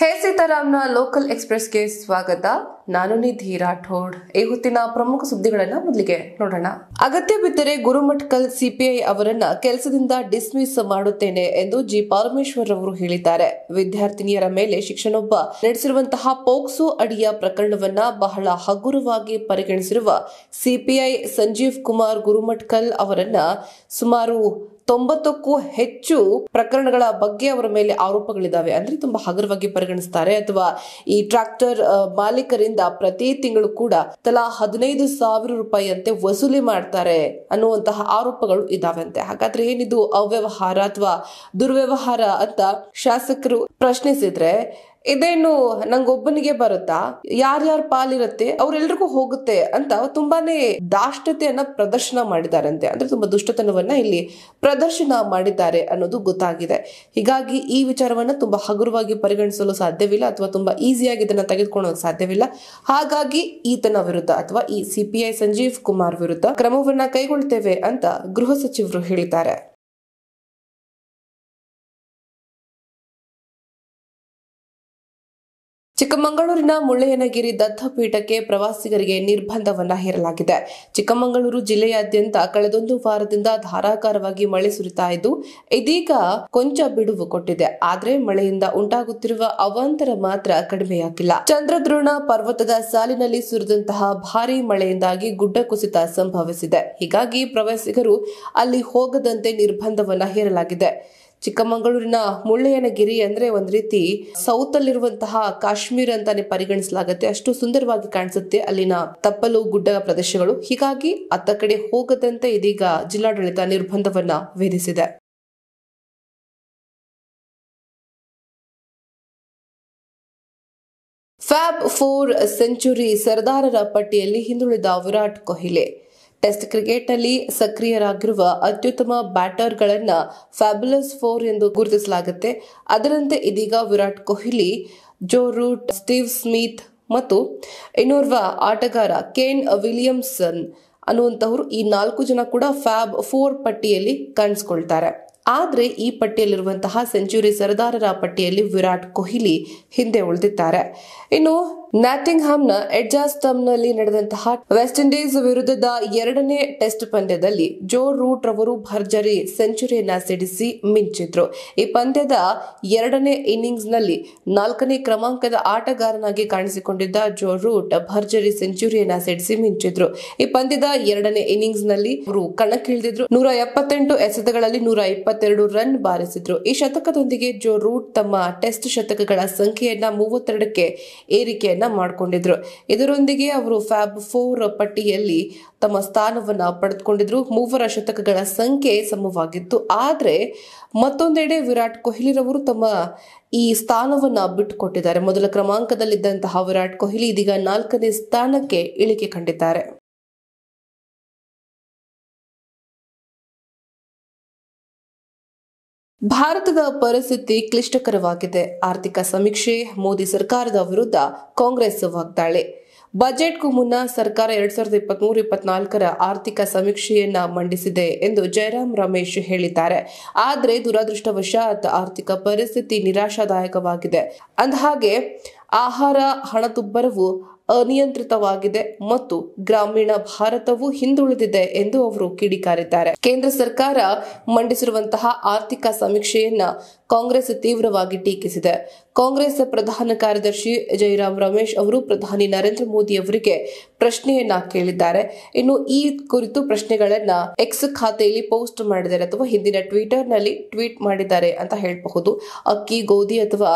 ಹೇ ಸೀತಾರಾಮ್ನ local ಎಕ್ಸ್ಪ್ರೆಸ್ಗೆ ಸ್ವಾಗತ ನಾನು ನಿಧಿ ರಾಠೋಡ್ ಈ ಹೊತ್ತಿನ ಪ್ರಮುಖ ಸುದ್ದಿಗಳನ್ನ ಮೊದಲಿಗೆ ನೋಡೋಣ ಅಗತ್ಯ ಬಿದ್ದರೆ ಗುರುಮಠಕಲ್ ಸಿಪಿಐ ಅವರನ್ನ ಕೆಲಸದಿಂದ ಡಿಸ್ಮಿಸ್ ಮಾಡುತ್ತೇನೆ ಎಂದು ಜಿ ಪರಮೇಶ್ವರ್ ಅವರು ಹೇಳಿದ್ದಾರೆ ವಿದ್ಯಾರ್ಥಿನಿಯರ ಮೇಲೆ ಶಿಕ್ಷಣೊಬ್ಬ ನಡೆಸಿರುವಂತಹ ಪೋಕ್ಸೋ ಅಡಿಯ ಪ್ರಕರಣವನ್ನ ಬಹಳ ಹಗುರವಾಗಿ ಪರಿಗಣಿಸಿರುವ ಸಿಪಿಐ ಸಂಜೀವ್ ಕುಮಾರ್ ಗುರುಮಠಕಲ್ ಅವರನ್ನ ಸುಮಾರು ತೊಂಬತ್ತಕ್ಕೂ ಹೆಚ್ಚು ಪ್ರಕರಣಗಳ ಬಗ್ಗೆ ಅವರ ಮೇಲೆ ಆರೋಪಗಳಿದ್ದಾವೆ ಅಂದ್ರೆ ತುಂಬಾ ಹಗುರವಾಗಿ ಪರಿಗಣಿಸ್ತಾರೆ ಅಥವಾ ಈ ಟ್ರಾಕ್ಟರ್ ಮಾಲೀಕರಿಂದ ಪ್ರತಿ ತಿಂಗಳು ಕೂಡ ತಲಾ ಹದಿನೈದು ಸಾವಿರ ರೂಪಾಯಿಯಂತೆ ವಸೂಲಿ ಮಾಡ್ತಾರೆ ಅನ್ನುವಂತಹ ಆರೋಪಗಳು ಇದಾವಂತೆ ಹಾಗಾದ್ರೆ ಏನಿದು ಅವ್ಯವಹಾರ ಅಥವಾ ದುರ್ವ್ಯವಹಾರ ಅಂತ ಶಾಸಕರು ಪ್ರಶ್ನಿಸಿದ್ರೆ ಇದೇನು ನಂಗೊಬ್ಬನಿಗೆ ಬರುತ್ತಾ ಯಾರ್ಯಾರ ಪಾಲಿರುತ್ತೆ ಅವ್ರೆಲ್ರಿಗೂ ಹೋಗುತ್ತೆ ಅಂತ ತುಂಬಾನೇ ದಾಷ್ಟತೆಯನ್ನ ಪ್ರದರ್ಶನ ಮಾಡಿದಾರಂತೆ ಅಂದ್ರೆ ತುಂಬಾ ದುಷ್ಟತನವನ್ನ ಇಲ್ಲಿ ಪ್ರದರ್ಶನ ಮಾಡಿದ್ದಾರೆ ಅನ್ನೋದು ಗೊತ್ತಾಗಿದೆ ಹೀಗಾಗಿ ಈ ವಿಚಾರವನ್ನ ತುಂಬಾ ಹಗುರವಾಗಿ ಪರಿಗಣಿಸಲು ಸಾಧ್ಯವಿಲ್ಲ ಅಥವಾ ತುಂಬಾ ಈಸಿಯಾಗಿ ಇದನ್ನ ತೆಗೆದುಕೊಳ್ಳೋಕೆ ಸಾಧ್ಯವಿಲ್ಲ ಹಾಗಾಗಿ ಈತನ ವಿರುದ್ಧ ಅಥವಾ ಈ ಸಿಪಿಐ ಸಂಜೀವ್ ಕುಮಾರ್ ವಿರುದ್ಧ ಕ್ರಮವನ್ನ ಕೈಗೊಳ್ತೇವೆ ಅಂತ ಗೃಹ ಸಚಿವರು ಹೇಳಿದ್ದಾರೆ ಚಿಕ್ಕಮಗಳೂರಿನ ಮುಳ್ಳಯ್ಯನಗಿರಿ ದತ್ತಪೀಠಕ್ಕೆ ಪ್ರವಾಸಿಗರಿಗೆ ನಿರ್ಬಂಧವನ್ನ ಹೇರಲಾಗಿದೆ ಚಿಕ್ಕಮಗಳೂರು ಜಿಲ್ಲೆಯಾದ್ಯಂತ ಕಳೆದೊಂದು ವಾರದಿಂದ ಧಾರಾಕಾರವಾಗಿ ಮಳೆ ಸುರಿತಾ ಇದ್ದು ಇದೀಗ ಕೊಂಚ ಬಿಡುವು ಕೊಟ್ಟಿದೆ ಆದರೆ ಮಳೆಯಿಂದ ಉಂಟಾಗುತ್ತಿರುವ ಅವಾಂತರ ಮಾತ್ರ ಕಡಿಮೆಯಾಗಿಲ್ಲ ಚಂದ್ರದ್ರೋಣ ಪರ್ವತದ ಸಾಲಿನಲ್ಲಿ ಸುರಿದಂತಹ ಭಾರಿ ಮಳೆಯಿಂದಾಗಿ ಗುಡ್ಡ ಕುಸಿತ ಸಂಭವಿಸಿದೆ ಹೀಗಾಗಿ ಪ್ರವಾಸಿಗರು ಅಲ್ಲಿ ಹೋಗದಂತೆ ನಿರ್ಬಂಧವನ್ನ ಹೇರಲಾಗಿದೆ ಚಿಕ್ಕಮಗಳೂರಿನ ಮುಳ್ಳಯ್ಯನಗಿರಿ ಅಂದ್ರೆ ಒಂದ್ ರೀತಿ ಸೌತ್ ಅಲ್ಲಿರುವಂತಹ ಕಾಶ್ಮೀರ ಅಂತಾನೆ ಪರಿಗಣಿಸಲಾಗುತ್ತೆ ಅಷ್ಟು ಸುಂದರವಾಗಿ ಕಾಣಿಸುತ್ತೆ ಅಲ್ಲಿನ ತಪ್ಪಲು ಗುಡ್ಡ ಪ್ರದೇಶಗಳು ಹೀಗಾಗಿ ಅತ್ತ ಕಡೆ ಹೋಗದಂತೆ ಇದೀಗ ಜಿಲ್ಲಾಡಳಿತ ನಿರ್ಬಂಧವನ್ನ ವಿಧಿಸಿದೆ ಫ್ಯಾಬ್ ಫೋರ್ ಸೆಂಚುರಿ ಸರ್ದಾರರ ಪಟ್ಟಿಯಲ್ಲಿ ಹಿಂದುಳಿದ ವಿರಾಟ್ ಕೊಹ್ಲಿ ಟೆಸ್ಟ್ ಕ್ರಿಕೆಟ್ನಲ್ಲಿ ಸಕ್ರಿಯರಾಗಿರುವ ಅತ್ಯುತ್ತಮ ಬ್ಯಾಟರ್ಗಳನ್ನು ಫ್ಯಾಬ್ಯುಲಸ್ ಫೋರ್ ಎಂದು ಗುರುತಿಸಲಾಗುತ್ತೆ ಅದರಂತೆ ಇದೀಗ Virat Kohli Joe Root Steve Smith ಮತ್ತು ಇನ್ನೋರ್ವ ಆಟಗಾರ ಕೇನ್ ವಿಲಿಯಮ್ಸನ್ ಅನ್ನುವಂಥವ್ರು ಈ ನಾಲ್ಕು ಜನ ಕೂಡ ಫ್ಯಾಬ್ ಫೋರ್ ಪಟ್ಟಿಯಲ್ಲಿ ಕಾಣಿಸ್ಕೊಳ್ತಾರೆ ಆದರೆ ಈ ಪಟ್ಟಿಯಲ್ಲಿರುವಂತಹ ಸೆಂಚುರಿ ಸರದಾರರ ಪಟ್ಟಿಯಲ್ಲಿ ವಿರಾಟ್ ಕೊಹ್ಲಿ ಹಿಂದೆ ಉಳಿದಿದ್ದಾರೆ ಇನ್ನು ನ್ಯಾಟಿಂಗ್ಹಾಮ್ನ ಎಡ್ಜಾಸ್ಟಮ್ನಲ್ಲಿ ನಡೆದಂತಹ ವೆಸ್ಟ್ ಇಂಡೀಸ್ ವಿರುದ್ಧದ ಎರಡನೇ ಟೆಸ್ಟ್ ಪಂದ್ಯದಲ್ಲಿ ಜೋ ರೂಟ್ ರವರು ಭರ್ಜರಿ ಸೆಂಚುರಿಯನ್ನ ಸಿಡಿಸಿ ಮಿಂಚಿದ್ರು ಈ ಪಂದ್ಯದ ಎರಡನೇ ಇನ್ನಿಂಗ್ಸ್ನಲ್ಲಿ ನಾಲ್ಕನೇ ಕ್ರಮಾಂಕದ ಆಟಗಾರನಾಗಿ ಕಾಣಿಸಿಕೊಂಡಿದ್ದ ಜೋ ರೂಟ್ ಭರ್ಜರಿ ಸೆಂಚುರಿಯನ್ನ ಸಿಡಿಸಿ ಮಿಂಚಿದ್ರು ಈ ಪಂದ್ಯದ ಎರಡನೇ ಇನ್ನಿಂಗ್ಸ್ನಲ್ಲಿ ಅವರು ಕಣಕ್ಕಿಳಿದಿದ್ರು ನೂರ ಎಪ್ಪತ್ತೆಂಟು ಎಸೆತಗಳಲ್ಲಿ ನೂರ ಇಪ್ಪತ್ತೆರಡು ರನ್ ಬಾರಿಸಿದ್ರು ಈ ಶತಕದೊಂದಿಗೆ ಜೋ ರೂಟ್ ತಮ್ಮ ಟೆಸ್ಟ್ ಶತಕಗಳ ಸಂಖ್ಯೆಯನ್ನ ಮೂವತ್ತೆರಡಕ್ಕೆ ಏರಿಕೆ ಆಯ್ಕೆಯನ್ನ ಮಾಡಿಕೊಂಡಿದ್ರು ಇದರೊಂದಿಗೆ ಅವರು ಫ್ಯಾಬ್ ಫೋರ್ ಪಟ್ಟಿಯಲ್ಲಿ ತಮ್ಮ ಸ್ಥಾನವನ್ನ ಪಡೆದುಕೊಂಡಿದ್ರು ಮೂವರ ಶತಕಗಳ ಸಂಖ್ಯೆ ಸಮವಾಗಿತ್ತು ಆದರೆ ಮತ್ತೊಂದೆಡೆ ವಿರಾಟ್ ಕೊಹ್ಲಿರವರು ತಮ್ಮ ಈ ಸ್ಥಾನವನ್ನ ಬಿಟ್ಟುಕೊಟ್ಟಿದ್ದಾರೆ ಮೊದಲ ಕ್ರಮಾಂಕದಲ್ಲಿದ್ದಂತಹ ವಿರಾಟ್ ಕೊಹ್ಲಿ ಇದೀಗ ನಾಲ್ಕನೇ ಸ್ಥಾನಕ್ಕೆ ಇಳಿಕೆ ಕಂಡಿದ್ದಾರೆ ಭಾರತದ ಪರಿಸ್ಥಿತಿ ಕ್ಲಿಷ್ಟಕರವಾಗಿದೆ ಆರ್ಥಿಕ ಸಮೀಕ್ಷೆ ಮೋದಿ ಸರ್ಕಾರದ ವಿರುದ್ಧ ಕಾಂಗ್ರೆಸ್ ವಾಗ್ದಾಳಿ ಬಜೆಟ್ಗೂ ಮುನ್ನ ಸರ್ಕಾರ ಎರಡ್ ಸಾವಿರದ ಇಪ್ಪತ್ಮೂರು ಇಪ್ಪತ್ನಾಲ್ಕರ ಆರ್ಥಿಕ ಸಮೀಕ್ಷೆಯನ್ನ ಮಂಡಿಸಿದೆ ಎಂದು ಜಯರಾಮ್ ರಮೇಶ್ ಹೇಳಿದ್ದಾರೆ ಆದರೆ ದುರದೃಷ್ಟವಶಾತ್ ಆರ್ಥಿಕ ಪರಿಸ್ಥಿತಿ ನಿರಾಶಾದಾಯಕವಾಗಿದೆ ಅಂದಹಾಗೆ ಆಹಾರ ಹಣದುಬ್ಬರವು ಅನಿಯಂತ್ರಿತವಾಗಿದೆ ಮತ್ತು ಗ್ರಾಮೀಣ ಭಾರತವು ಹಿಂದುಳಿದಿದೆ ಎಂದು ಅವರು ಕಿಡಿಕಾರಿದ್ದಾರೆ ಕೇಂದ್ರ ಸರ್ಕಾರ ಮಂಡಿಸಿರುವಂತಹ ಆರ್ಥಿಕ ಸಮೀಕ್ಷೆಯನ್ನ ಕಾಂಗ್ರೆಸ್ ತೀವ್ರವಾಗಿ ಟೀಕಿಸಿದೆ ಕಾಂಗ್ರೆಸ್ ಪ್ರಧಾನ ಕಾರ್ಯದರ್ಶಿ ಜಯರಾಮ್ ರಮೇಶ್ ಅವರು ಪ್ರಧಾನಿ ನರೇಂದ್ರ ಮೋದಿ ಅವರಿಗೆ ಪ್ರಶ್ನೆಯನ್ನ ಕೇಳಿದ್ದಾರೆ ಇನ್ನು ಈ ಕುರಿತು ಪ್ರಶ್ನೆಗಳನ್ನ ಎಕ್ಸ್ ಖಾತೆಯಲ್ಲಿ ಪೋಸ್ಟ್ ಮಾಡಿದ್ದಾರೆ ಅಥವಾ ಹಿಂದಿನ ಟ್ವಿಟರ್ ನಲ್ಲಿ ಟ್ವೀಟ್ ಮಾಡಿದ್ದಾರೆ ಅಂತ ಹೇಳಬಹುದು ಅಕ್ಕಿ ಗೋಧಿ ಅಥವಾ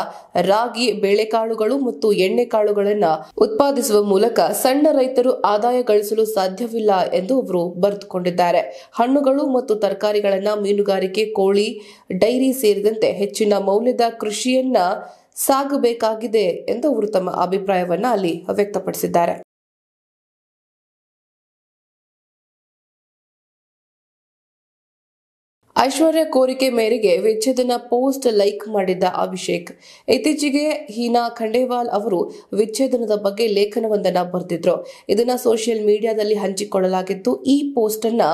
ರಾಗಿ ಬೇಳೆಕಾಳುಗಳು ಮತ್ತು ಎಣ್ಣೆ ಕಾಳುಗಳನ್ನ ಉತ್ಪಾದಿಸುವ ಮೂಲಕ ಸಣ್ಣ ರೈತರು ಆದಾಯ ಗಳಿಸಲು ಸಾಧ್ಯವಿಲ್ಲ ಎಂದು ಅವರು ಬರೆದುಕೊಂಡಿದ್ದಾರೆ ಹಣ್ಣುಗಳು ಮತ್ತು ತರಕಾರಿಗಳನ್ನ ಮೀನುಗಾರಿಕೆ ಕೋಳಿ ಡೈರಿ ಸೇರಿದಂತೆ ಹೆಚ್ಚಿನ ಮೌಲ್ಯದ ಕೃಷಿಯನ್ನ ಸಾಗಬೇಕಾಗಿದೆ ಎಂದು ಅವರು ತಮ್ಮ ಅಭಿಪ್ರಾಯವನ್ನ ಅಲ್ಲಿ ವ್ಯಕ್ತಪಡಿಸಿದ್ದಾರೆ ಐಶ್ವರ್ಯ ಕೋರಿಕೆ ಮೇರೆಗೆ ವಿಚ್ಛೇದನ ಪೋಸ್ಟ್ ಲೈಕ್ ಮಾಡಿದ್ದ ಅಭಿಷೇಕ್ ಇತ್ತೀಚೆಗೆ ಹೀನಾ ಖಂಡೇವಾಲ್ ಅವರು ವಿಚ್ಛೇದನದ ಬಗ್ಗೆ ಲೇಖನವೊಂದನ್ನು ಬರೆದಿದ್ರು ಇದನ್ನ ಸೋಷಿಯಲ್ ಮೀಡಿಯಾದಲ್ಲಿ ಹಂಚಿಕೊಳ್ಳಲಾಗಿತ್ತು ಈ ಪೋಸ್ಟ್ ಅನ್ನ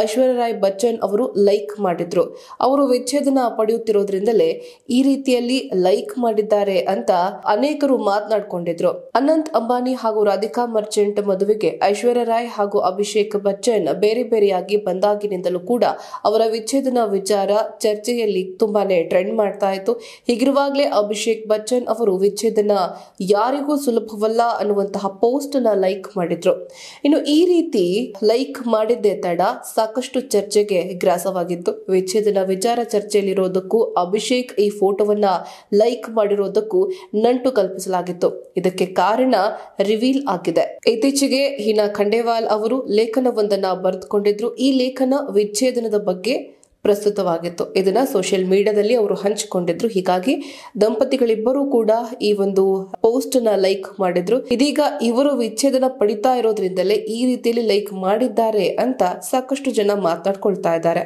ಐಶ್ವರ್ಯ ರಾಯ್ ಬಚ್ಚನ್ ಅವರು ಲೈಕ್ ಮಾಡಿದ್ರು ಅವರು ವಿಚ್ಛೇದನ ಪಡೆಯುತ್ತಿರೋದ್ರಿಂದಲೇ ಈ ರೀತಿಯಲ್ಲಿ ಲೈಕ್ ಮಾಡಿದ್ದಾರೆ ಅಂತ ಅನೇಕರು ಮಾತನಾಡಿಕೊಂಡಿದ್ರು ಅನಂತ್ ಅಂಬಾನಿ ಹಾಗೂ ರಾಧಿಕಾ ಮರ್ಚೆಂಟ್ ಮದುವೆಗೆ ಐಶ್ವರ್ಯ ರಾಯ್ ಹಾಗೂ ಅಭಿಷೇಕ್ ಬಚ್ಚನ್ ಬೇರೆ ಬೇರೆಯಾಗಿ ಬಂದಾಗಿನಿಂದಲೂ ಕೂಡ ಅವರ ವಿಚ್ಛೇದ ಇದನ್ನ ವಿಚಾರ ಚರ್ಚೆಯಲ್ಲಿ ತುಂಬಾನೇ ಟ್ರೆಂಡ್ ಮಾಡ್ತಾ ಇತ್ತು ಹೀಗಿರುವಾಗಲೇ ಅಭಿಷೇಕ್ ಬಚ್ಚನ್ ಅವರು ವಿಚ್ಛೇದನ ಯಾರಿಗೂ ಸುಲಭವಲ್ಲ ಅನ್ನುವಂತಹ ಪೋಸ್ಟ್ ನ ಲೈಕ್ ಮಾಡಿದ್ರು ಇನ್ನು ಈ ರೀತಿ ಲೈಕ್ ಮಾಡಿದ್ದೇ ತಡ ಸಾಕಷ್ಟು ಚರ್ಚೆಗೆ ಗ್ರಾಸವಾಗಿತ್ತು ವಿಚ್ಛೇದನ ವಿಚಾರ ಚರ್ಚೆಯಲ್ಲಿರೋದಕ್ಕೂ ಅಭಿಷೇಕ್ ಈ ಫೋಟೋವನ್ನ ಲೈಕ್ ಮಾಡಿರೋದಕ್ಕೂ ನಂಟು ಕಲ್ಪಿಸಲಾಗಿತ್ತು ಇದಕ್ಕೆ ಕಾರಣ ರಿವೀಲ್ ಆಗಿದೆ ಇತ್ತೀಚೆಗೆ ಹೀನಾ ಖಂಡೇವಾಲ್ ಅವರು ಲೇಖನವೊಂದನ್ನ ಬರೆದುಕೊಂಡಿದ್ರು ಈ ಲೇಖನ ವಿಚ್ಛೇದನದ ಬಗ್ಗೆ ಪ್ರಸ್ತುತವಾಗಿತ್ತು ಇದನ್ನ ಸೋಷಿಯಲ್ ಮೀಡಿಯಾದಲ್ಲಿ ಅವರು ಹಂಚಿಕೊಂಡಿದ್ರು ಹೀಗಾಗಿ ದಂಪತಿಗಳಿಬ್ಬರೂ ಕೂಡ ಈ ಒಂದು ಪೋಸ್ಟ್ ನ ಲೈಕ್ ಮಾಡಿದ್ರು ಇದೀಗ ಇವರು ವಿಚ್ಛೇದನ ಪಡಿತಾ ಇರೋದ್ರಿಂದಲೇ ಈ ರೀತಿಯಲ್ಲಿ ಲೈಕ್ ಮಾಡಿದ್ದಾರೆ ಅಂತ ಸಾಕಷ್ಟು ಜನ ಮಾತಾಡ್ಕೊಳ್ತಾ ಇದ್ದಾರೆ